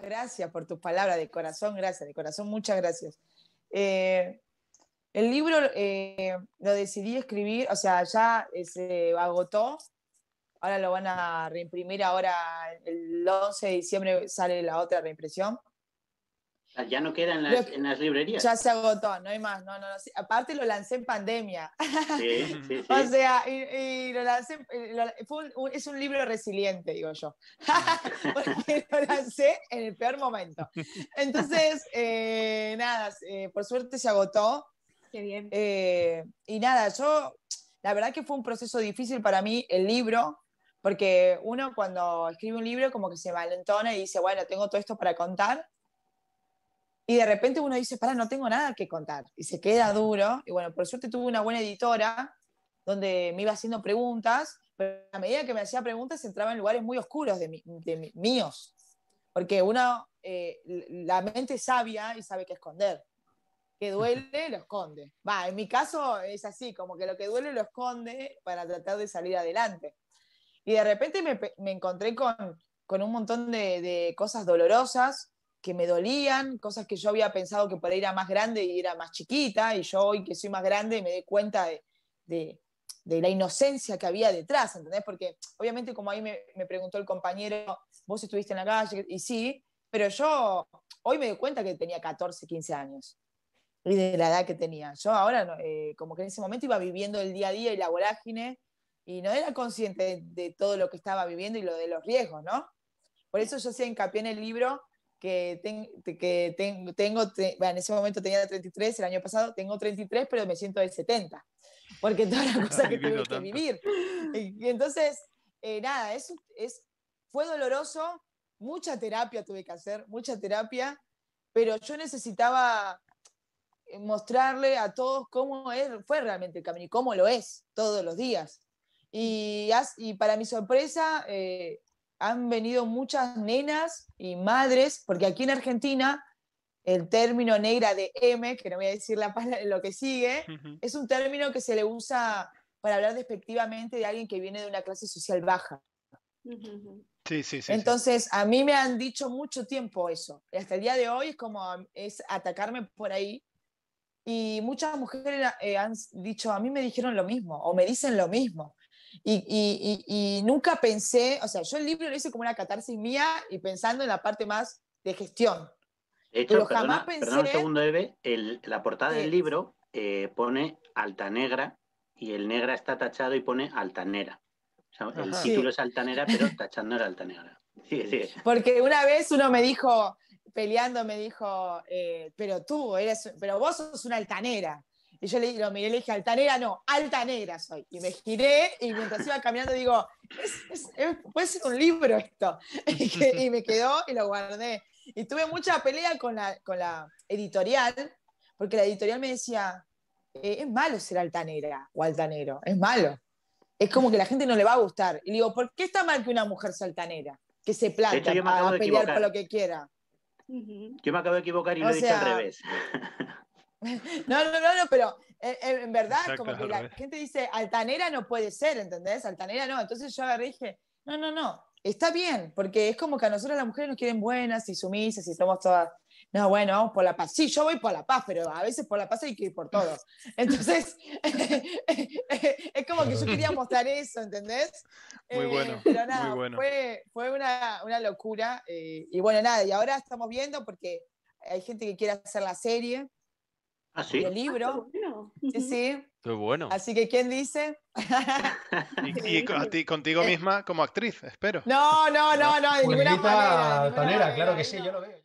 gracias por tus palabras, de corazón, gracias, de corazón, muchas gracias. Eh, el libro eh, lo decidí escribir, o sea, ya eh, se agotó, ahora lo van a reimprimir, ahora el 11 de diciembre sale la otra reimpresión. Ya no queda en las, librerías. Ya se agotó, no hay más. No, no, Aparte lo lancé en pandemia. Sí, sí, sí. O sea, y, lo lancé, eh, es un libro resiliente, digo yo, porque lo lancé en el peor momento. Entonces, eh, nada, eh, por suerte se agotó. Qué bien. y nada, yo, la verdad que fue un proceso difícil para mí el libro, porque uno cuando escribe un libro como que se valentona y dice, bueno, tengo todo esto para contar y de repente uno dice, para, no tengo nada que contar. Y se queda duro. Y bueno, por suerte tuve una buena editora donde me iba haciendo preguntas, pero a medida que me hacía preguntas entraba en lugares muy oscuros de, mí, de míos. Porque uno, eh, la mente es sabia y sabe qué esconder. Que duele, lo esconde. Va, en mi caso es así, como que lo que duele lo esconde para tratar de salir adelante. Y de repente me, encontré con, un montón de, de cosas dolorosas que me dolían, cosas que yo había pensado que por ahí era más grande y era más chiquita, y yo hoy que soy más grande me doy cuenta de, de, la inocencia que había detrás, ¿entendés? Porque obviamente como ahí me, me, preguntó el compañero, vos estuviste en la calle, y sí, pero yo hoy me doy cuenta que tenía 14, 15 años, y de la edad que tenía. Yo ahora, eh, como que en ese momento iba viviendo el día a día y la vorágine, y no era consciente de, todo lo que estaba viviendo y lo de los riesgos, ¿no? Por eso yo hacía hincapié en el libro que, que tengo, en ese momento tenía 33, el año pasado tengo 33, pero me siento de 70, porque todas las cosas que tuve que vivir. Y, entonces, eh, nada, es, es, fue doloroso, mucha terapia tuve que hacer, mucha terapia, pero yo necesitaba eh, mostrarle a todos cómo es, fue realmente el camino y cómo lo es todos los días. Y, y para mi sorpresa, eh, han venido muchas nenas y madres, porque aquí en Argentina el término negra de M, que no voy a decir la palabra, lo que sigue, es un término que se le usa para hablar despectivamente de alguien que viene de una clase social baja. Entonces, a mí me han dicho mucho tiempo eso. Y hasta el día de hoy es como es atacarme por ahí. Y muchas mujeres eh, han dicho, a mí me dijeron lo mismo, o me dicen lo mismo. Y, nunca pensé, o sea, yo el libro lo hice como una catarsis mía y pensando en la parte más de gestión. jamás pensé... perdona segundo, Eve, la portada del libro eh, pone Altanegra y el negra está tachado y pone Altanera. O el título es Altanera, pero tachando era Altanegra. Sí, Porque una vez uno me dijo, peleando, me dijo, eh, pero tú, eres, pero vos sos una altanera. Y yo le, digo miré le dije, altanera no, altanera soy. Y me giré y mientras iba caminando digo, puede ser un libro esto. Y, me quedó y lo guardé. Y tuve mucha pelea con la, editorial, porque la editorial me decía, eh, es malo ser altanera o altanero, es malo. Es como que la gente no le va a gustar. Y digo, ¿por qué está mal que una mujer sea altanera? Que se planta a, pelear por lo que quiera. Yo me acabo de equivocar y lo he dicho al revés. No, no, no, pero eh, eh, en, verdad, como que la gente dice, altanera no puede ser, ¿entendés? Altanera no. Entonces yo agarré y dije, no, no, no, está bien, porque es como que a nosotros las mujeres nos quieren buenas y sumisas y somos todas, no, bueno, vamos por la paz. Sí, yo voy por la paz, pero a veces por la paz hay que ir por todo. Entonces, es como que yo quería mostrar eso, ¿entendés? Muy eh, bueno. pero nada, fue, una, locura. y bueno, nada, y ahora estamos viendo porque hay gente que quiere hacer la serie. ¿Ah, sí? El libro. Ah, sí, sí. Qué bueno. Así que, ¿quién dice? y, contigo misma como actriz, espero. No, no, no, no, de ninguna manera. tonera, claro que sí, yo lo veo.